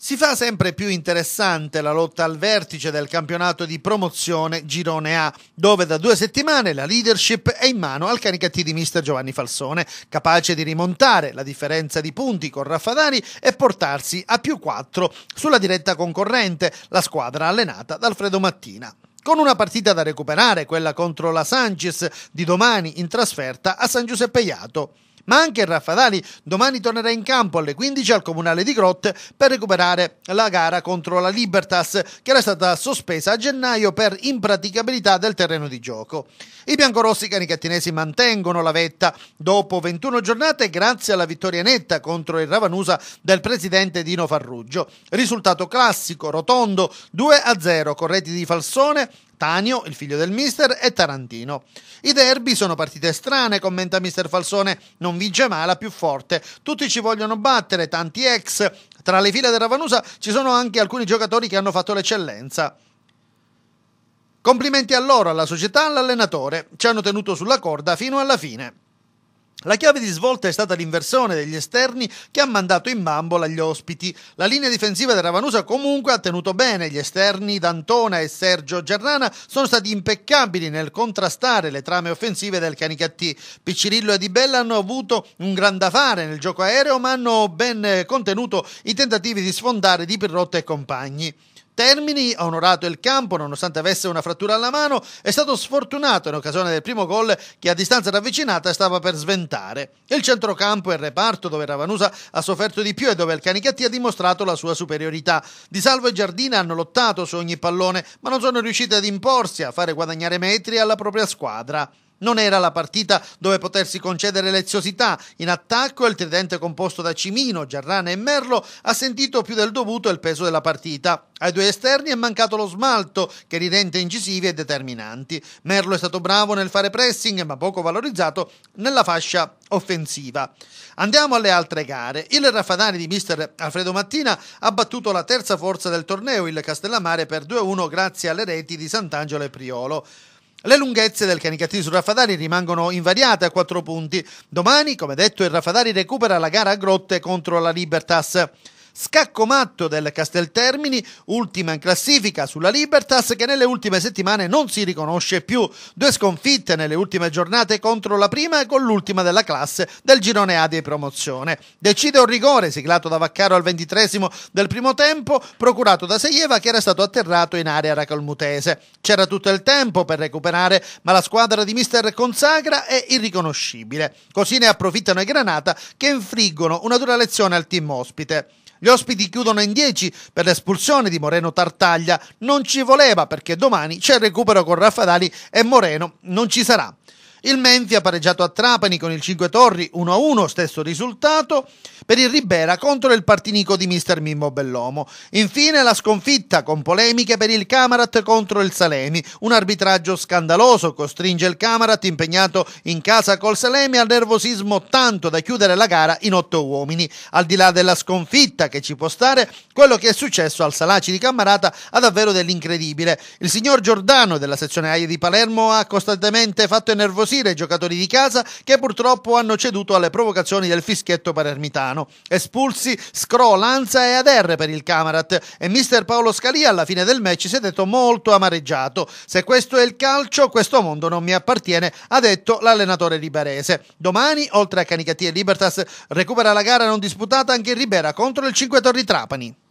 Si fa sempre più interessante la lotta al vertice del campionato di promozione Girone A, dove da due settimane la leadership è in mano al caricattì di mister Giovanni Falsone, capace di rimontare la differenza di punti con Raffadari e portarsi a più 4 sulla diretta concorrente, la squadra allenata da Alfredo Mattina con una partita da recuperare, quella contro la Sanchez di domani in trasferta a San Giuseppe Iato ma anche Raffadali domani tornerà in campo alle 15 al Comunale di Grotte per recuperare la gara contro la Libertas che era stata sospesa a gennaio per impraticabilità del terreno di gioco. I biancorossi canicattinesi mantengono la vetta dopo 21 giornate grazie alla vittoria netta contro il Ravanusa del presidente Dino Farruggio. Risultato classico, rotondo, 2-0 con reti di Falsone Tanio, il figlio del mister, e Tarantino. I derby sono partite strane, commenta mister Falsone, non vince mai la più forte, tutti ci vogliono battere, tanti ex, tra le file della Vanusa ci sono anche alcuni giocatori che hanno fatto l'eccellenza. Complimenti a loro, alla società, all'allenatore, ci hanno tenuto sulla corda fino alla fine. La chiave di svolta è stata l'inversione degli esterni che ha mandato in bambola gli ospiti. La linea difensiva della Vanusa comunque ha tenuto bene. Gli esterni D'Antona e Sergio Gerrana sono stati impeccabili nel contrastare le trame offensive del Canicattì. Piccirillo e Di Bella hanno avuto un gran da fare nel gioco aereo ma hanno ben contenuto i tentativi di sfondare di Pirrotta e compagni. Termini ha onorato il campo nonostante avesse una frattura alla mano, è stato sfortunato in occasione del primo gol che a distanza ravvicinata stava per sventare. Il centrocampo è il reparto dove Ravanusa ha sofferto di più e dove il Canicattì ha dimostrato la sua superiorità. Di Salvo e Giardina hanno lottato su ogni pallone, ma non sono riusciti ad imporsi a fare guadagnare metri alla propria squadra. Non era la partita dove potersi concedere leziosità. In attacco il tridente composto da Cimino, Giarrana e Merlo ha sentito più del dovuto il peso della partita. Ai due esterni è mancato lo smalto che ridente incisivi e determinanti. Merlo è stato bravo nel fare pressing ma poco valorizzato nella fascia offensiva. Andiamo alle altre gare. Il Raffanari di mister Alfredo Mattina ha battuto la terza forza del torneo, il Castellamare, per 2-1 grazie alle reti di Sant'Angelo e Priolo. Le lunghezze del Canicattì su Raffadari rimangono invariate a 4 punti. Domani, come detto, il Raffadari recupera la gara a grotte contro la Libertas. Scacco matto del Casteltermini, ultima in classifica sulla Libertas che nelle ultime settimane non si riconosce più. Due sconfitte nelle ultime giornate contro la prima e con l'ultima della classe del girone A di promozione. Decide un rigore siglato da Vaccaro al ventitresimo del primo tempo, procurato da Seieva che era stato atterrato in area racalmutese. C'era tutto il tempo per recuperare, ma la squadra di mister Consagra è irriconoscibile. Così ne approfittano i Granata che infliggono una dura lezione al team ospite. Gli ospiti chiudono in 10 per l'espulsione di Moreno Tartaglia. Non ci voleva perché domani c'è il recupero con Raffadali e Moreno non ci sarà. Il Menti ha pareggiato a Trapani con il 5 Torri 1-1, stesso risultato per il Ribera contro il partinico di mister Mimmo Bellomo. Infine la sconfitta con polemiche per il Camarat contro il Salemi. Un arbitraggio scandaloso costringe il Camarat impegnato in casa col Salemi al nervosismo tanto da chiudere la gara in otto uomini. Al di là della sconfitta che ci può stare, quello che è successo al Salaci di Cammarata ha davvero dell'incredibile. Il signor Giordano della sezione AIE di Palermo ha costantemente fatto innervosire garantire ai giocatori di casa che purtroppo hanno ceduto alle provocazioni del fischietto palermitano. Espulsi Scro, Lanza e Ader per il Camarat e mister Paolo Scalia alla fine del match si è detto molto amareggiato. Se questo è il calcio, questo mondo non mi appartiene, ha detto l'allenatore liberese. Domani, oltre a Canicatia e Libertas, recupera la gara non disputata anche Ribera contro il 5 Torri Trapani.